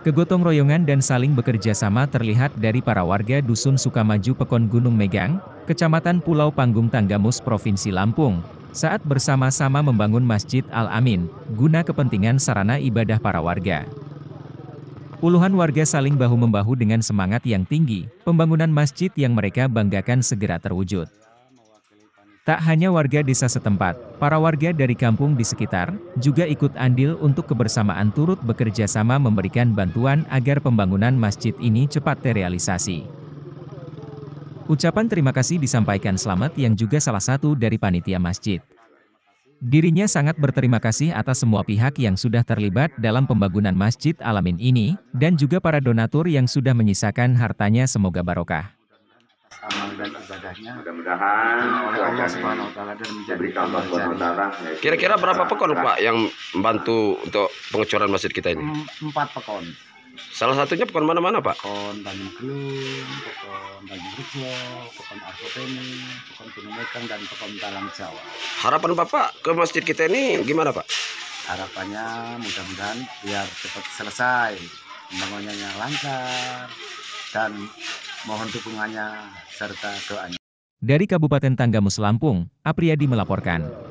Kegotong royongan dan saling bekerja sama terlihat dari para warga Dusun Sukamaju Pekon Gunung Megang, Kecamatan Pulau Panggung Tanggamus Provinsi Lampung, saat bersama-sama membangun Masjid Al-Amin, guna kepentingan sarana ibadah para warga. Puluhan warga saling bahu-membahu dengan semangat yang tinggi, pembangunan masjid yang mereka banggakan segera terwujud. Tak hanya warga desa setempat, para warga dari kampung di sekitar juga ikut andil untuk kebersamaan turut bekerja sama memberikan bantuan agar pembangunan masjid ini cepat terrealisasi. Ucapan terima kasih disampaikan Selamat yang juga salah satu dari panitia masjid. Dirinya sangat berterima kasih atas semua pihak yang sudah terlibat dalam pembangunan Masjid Alamin ini, dan juga para donatur yang sudah menyisakan hartanya semoga barokah dan ibadahnya mudah-mudahan oleh Allah Subhanahu wa taala dan menjadi Kira-kira berapa pekon Pak yang membantu untuk pengecoran masjid kita ini? Hmm, empat pekon. Salah satunya pekon mana-mana Pak? Pekon Tanjung Kelung, pekon Tanjung Rejo, pekon Arsopeni, pekon Gunung Mekang dan pekon Talang Jawa. Harapan Bapak ke masjid kita ini gimana Pak? Harapannya mudah-mudahan biar cepat selesai pembangunannya lancar dan Mohon dukungannya serta doanya. Dari Kabupaten Tanggamus Lampung, Apriyadi melaporkan.